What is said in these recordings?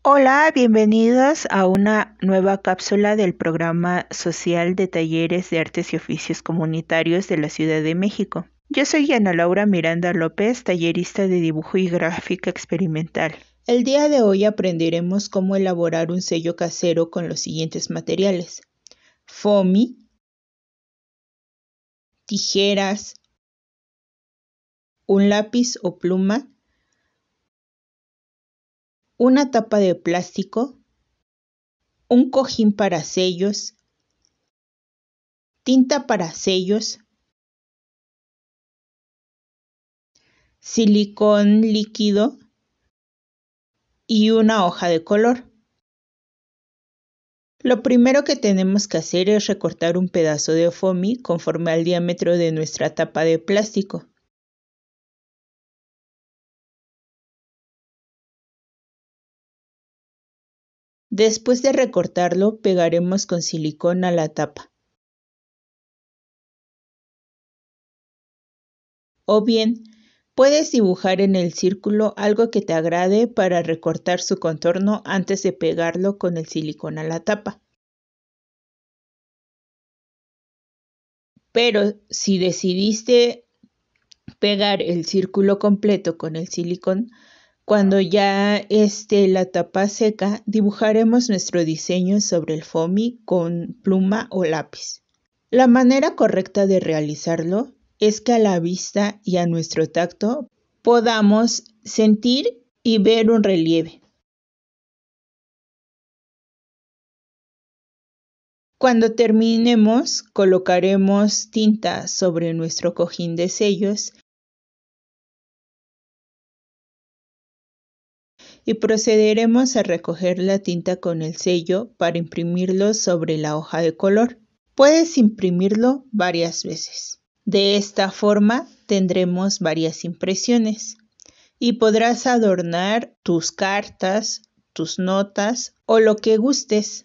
Hola, bienvenidos a una nueva cápsula del programa social de talleres de artes y oficios comunitarios de la Ciudad de México. Yo soy Ana Laura Miranda López, tallerista de dibujo y gráfica experimental. El día de hoy aprenderemos cómo elaborar un sello casero con los siguientes materiales. FOMI, tijeras, un lápiz o pluma, una tapa de plástico, un cojín para sellos, tinta para sellos, silicón líquido y una hoja de color. Lo primero que tenemos que hacer es recortar un pedazo de foamy conforme al diámetro de nuestra tapa de plástico. Después de recortarlo, pegaremos con silicona la tapa. O bien, puedes dibujar en el círculo algo que te agrade para recortar su contorno antes de pegarlo con el silicón a la tapa. Pero si decidiste pegar el círculo completo con el silicón, cuando ya esté la tapa seca, dibujaremos nuestro diseño sobre el foamy con pluma o lápiz. La manera correcta de realizarlo es que a la vista y a nuestro tacto podamos sentir y ver un relieve. Cuando terminemos, colocaremos tinta sobre nuestro cojín de sellos y procederemos a recoger la tinta con el sello para imprimirlo sobre la hoja de color. Puedes imprimirlo varias veces. De esta forma tendremos varias impresiones y podrás adornar tus cartas, tus notas o lo que gustes.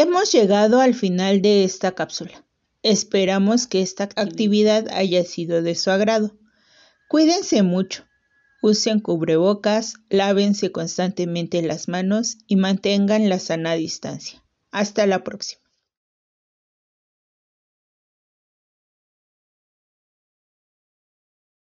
Hemos llegado al final de esta cápsula. Esperamos que esta actividad haya sido de su agrado. Cuídense mucho. Usen cubrebocas, lávense constantemente las manos y mantengan la sana distancia. Hasta la próxima.